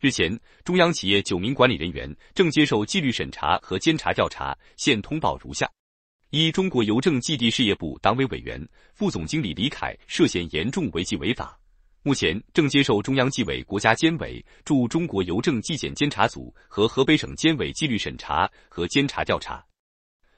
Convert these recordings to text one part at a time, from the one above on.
日前，中央企业九名管理人员正接受纪律审查和监察调查，现通报如下：一、中国邮政寄递事业部党委委员、副总经理李凯涉嫌严重违纪违法，目前正接受中央纪委国家监委驻中国邮政纪检监察组和河北省监委纪律审查和监察调查；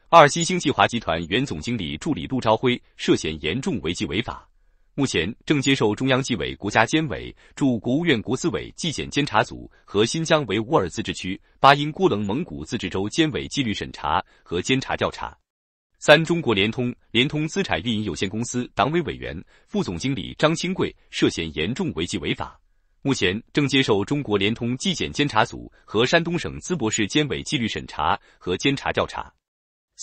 二、新兴计划集团原总经理助理陆朝辉涉嫌严重违纪违法。目前正接受中央纪委国家监委驻国务院国资委纪检监察组和新疆维吾尔自治区巴音郭楞蒙古自治州监委纪律审查和监察调查。三，中国联通联通资产运营有限公司党委委员、副总经理张清贵涉嫌严重违纪违法，目前正接受中国联通纪检监察组和山东省淄博市监委纪律审查和监察调查。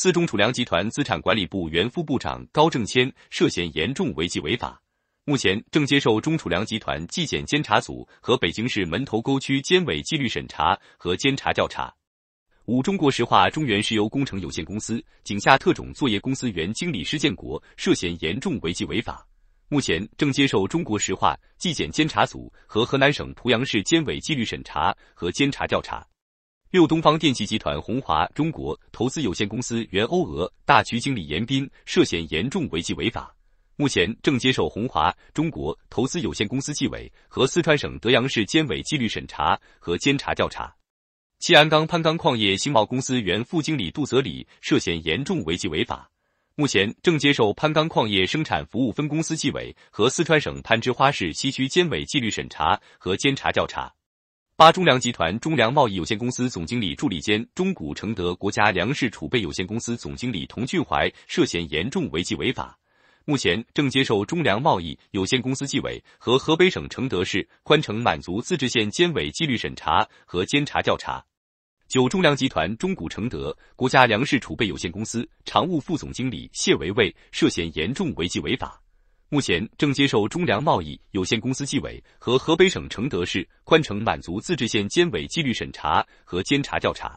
四中储粮集团资产管理部原副部长高正谦涉嫌严重违纪违法，目前正接受中储粮集团纪检监察组和北京市门头沟区监委纪律审查和监察调查。五中国石化中原石油工程有限公司井下特种作业公司原经理施建国涉嫌严重违纪违法，目前正接受中国石化纪检监察组和河南省濮阳市监委纪律审查和监察调查。六东方电气集团红华中国投资有限公司原欧俄大区经理严斌涉嫌严重违纪违法，目前正接受红华中国投资有限公司纪委和四川省德阳市监委纪律审查和监察调查。七安钢攀钢矿业兴茂公司原副经理杜泽礼涉嫌严重违纪违法，目前正接受攀钢矿业生产服务分公司纪委和四川省攀枝花市西区监委纪律审查和监察调查。八中粮集团中粮贸易有限公司总经理助理兼中谷承德国家粮食储备有限公司总经理佟俊怀涉嫌严重违纪违法，目前正接受中粮贸易有限公司纪委和河北省承德市宽城满族自治县监委纪律审查和监察调查。九中粮集团中谷承德国家粮食储备有限公司常务副总经理谢维卫涉嫌严重违纪违法。目前正接受中粮贸易有限公司纪委和河北省承德市宽城满族自治县监委纪律审查和监察调查。